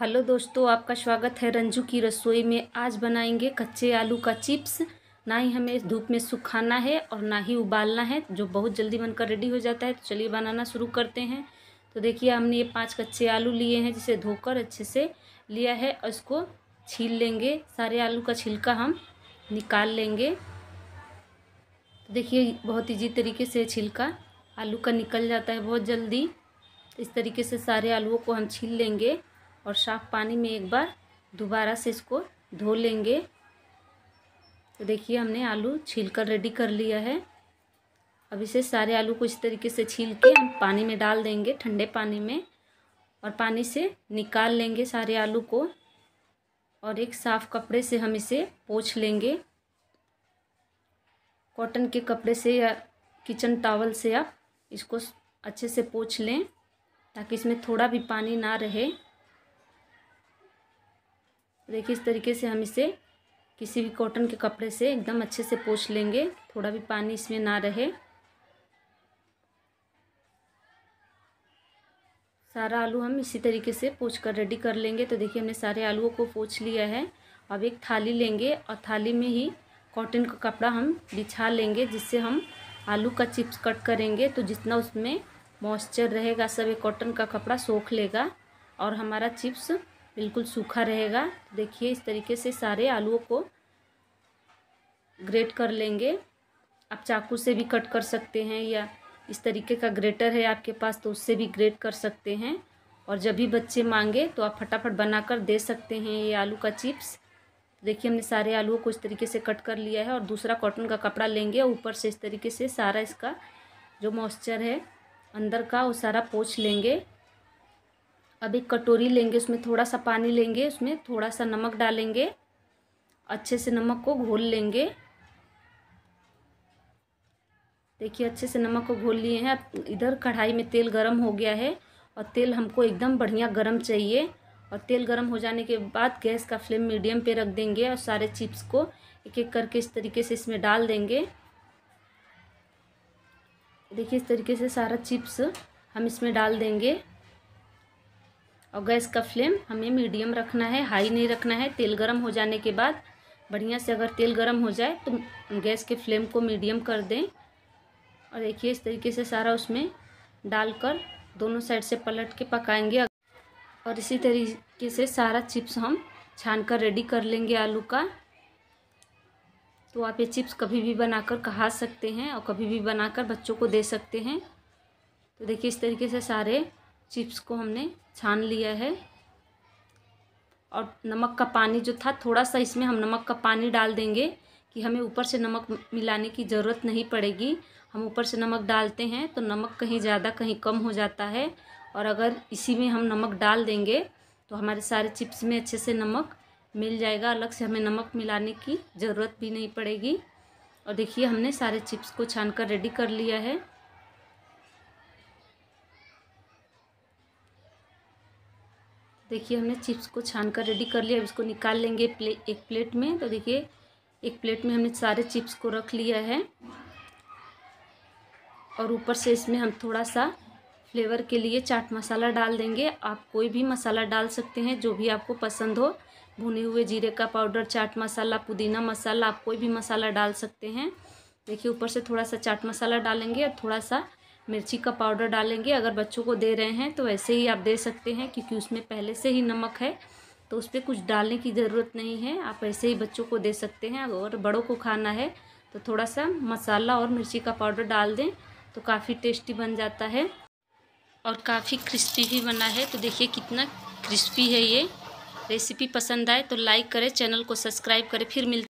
hello दोस्तों आपका स्वागत है रंजू की रसोई में आज बनाएंगे कच्चे आलू का चिप्स ना ही हमें धूप में सुखाना है और ना ही उबालना है जो बहुत जल्दी बनकर रेडी हो जाता है तो चलिए बनाना शुरू करते हैं तो देखिए हमने ये पांच कच्चे आलू लिए हैं जिसे धोकर अच्छे से लिया है और इसको छील लेंगे सारे आलू का छिलका हम निकाल लेंगे तो देखिए बहुत ईजी तरीके से छिलका आलू का निकल जाता है बहुत जल्दी इस तरीके से सारे आलूओं को हम छील लेंगे और साफ पानी में एक बार दोबारा से इसको धो लेंगे तो देखिए हमने आलू छील कर रेडी कर लिया है अब इसे सारे आलू को इस तरीके से छील के हम पानी में डाल देंगे ठंडे पानी में और पानी से निकाल लेंगे सारे आलू को और एक साफ़ कपड़े से हम इसे पोछ लेंगे कॉटन के कपड़े से या किचन टावल से आप इसको अच्छे से पोछ लें ताकि इसमें थोड़ा भी पानी ना रहे देखिए इस तरीके से हम इसे किसी भी कॉटन के कपड़े से एकदम अच्छे से पोछ लेंगे थोड़ा भी पानी इसमें ना रहे सारा आलू हम इसी तरीके से पोछ कर रेडी कर लेंगे तो देखिए हमने सारे आलूओं को पोछ लिया है अब एक थाली लेंगे और थाली में ही कॉटन का कपड़ा हम बिछा लेंगे जिससे हम आलू का चिप्स कट करेंगे तो जितना उसमें मॉइस्चर रहेगा सब एक कॉटन का कपड़ा सोख लेगा और हमारा चिप्स बिल्कुल सूखा रहेगा देखिए इस तरीके से सारे आलूओं को ग्रेट कर लेंगे आप चाकू से भी कट कर सकते हैं या इस तरीके का ग्रेटर है आपके पास तो उससे भी ग्रेट कर सकते हैं और जब भी बच्चे मांगे तो आप फटाफट बनाकर दे सकते हैं ये आलू का चिप्स देखिए हमने सारे आलूओं को इस तरीके से कट कर लिया है और दूसरा कॉटन का कपड़ा लेंगे ऊपर से इस तरीके से सारा इसका जो मॉइस्चर है अंदर का वो सारा पोछ लेंगे अब एक कटोरी लेंगे उसमें थोड़ा सा पानी लेंगे उसमें थोड़ा सा नमक डालेंगे अच्छे से नमक को घोल लेंगे देखिए अच्छे से नमक को घोल लिए हैं अब इधर कढ़ाई में तेल गरम हो गया है और तेल हमको एकदम बढ़िया गरम चाहिए और तेल गरम हो जाने के बाद गैस का फ्लेम मीडियम पे रख देंगे और सारे चिप्स को एक एक करके इस तरीके से इसमें डाल देंगे देखिए इस तरीके से सारा चिप्स हम इसमें डाल देंगे और गैस का फ्लेम हमें मीडियम रखना है हाई नहीं रखना है तेल गर्म हो जाने के बाद बढ़िया से अगर तेल गर्म हो जाए तो गैस के फ्लेम को मीडियम कर दें और देखिए इस तरीके से सारा उसमें डालकर दोनों साइड से पलट के पकाएंगे और इसी तरीके से सारा चिप्स हम छान कर रेडी कर लेंगे आलू का तो आप ये चिप्स कभी भी बनाकर खा सकते हैं और कभी भी बनाकर बच्चों को दे सकते हैं तो देखिए इस तरीके से सारे चिप्स को हमने छान लिया है और नमक का पानी जो था थोड़ा सा इसमें हम नमक का पानी डाल देंगे कि हमें ऊपर से नमक मिलाने की ज़रूरत नहीं पड़ेगी हम ऊपर से नमक डालते हैं तो नमक कहीं ज़्यादा कहीं कम हो जाता है और अगर इसी में हम नमक डाल देंगे तो हमारे सारे चिप्स में अच्छे से नमक मिल जाएगा अलग से हमें नमक मिलाने की ज़रूरत भी नहीं पड़ेगी और देखिए हमने सारे चिप्स को छान कर रेडी कर लिया है देखिए हमने चिप्स को छान कर रेडी कर लिया अब इसको निकाल लेंगे प्ले एक प्लेट में तो देखिए एक प्लेट में हमने सारे चिप्स को रख लिया है और ऊपर से इसमें हम थोड़ा सा फ्लेवर के लिए चाट मसाला डाल देंगे आप कोई भी मसाला डाल सकते हैं जो भी आपको पसंद हो भुने हुए जीरे का पाउडर चाट मसाला पुदीना मसाला आप कोई भी मसाला डाल सकते हैं देखिए ऊपर से थोड़ा सा चाट मसाला डालेंगे और थोड़ा सा मिर्ची का पाउडर डालेंगे अगर बच्चों को दे रहे हैं तो ऐसे ही आप दे सकते हैं क्योंकि उसमें पहले से ही नमक है तो उस पर कुछ डालने की ज़रूरत नहीं है आप ऐसे ही बच्चों को दे सकते हैं और बड़ों को खाना है तो थोड़ा सा मसाला और मिर्ची का पाउडर डाल दें तो काफ़ी टेस्टी बन जाता है और काफ़ी क्रिस्पी भी बना है तो देखिए कितना क्रिस्पी है ये रेसिपी पसंद आए तो लाइक करें चैनल को सब्सक्राइब करें फिर मिलते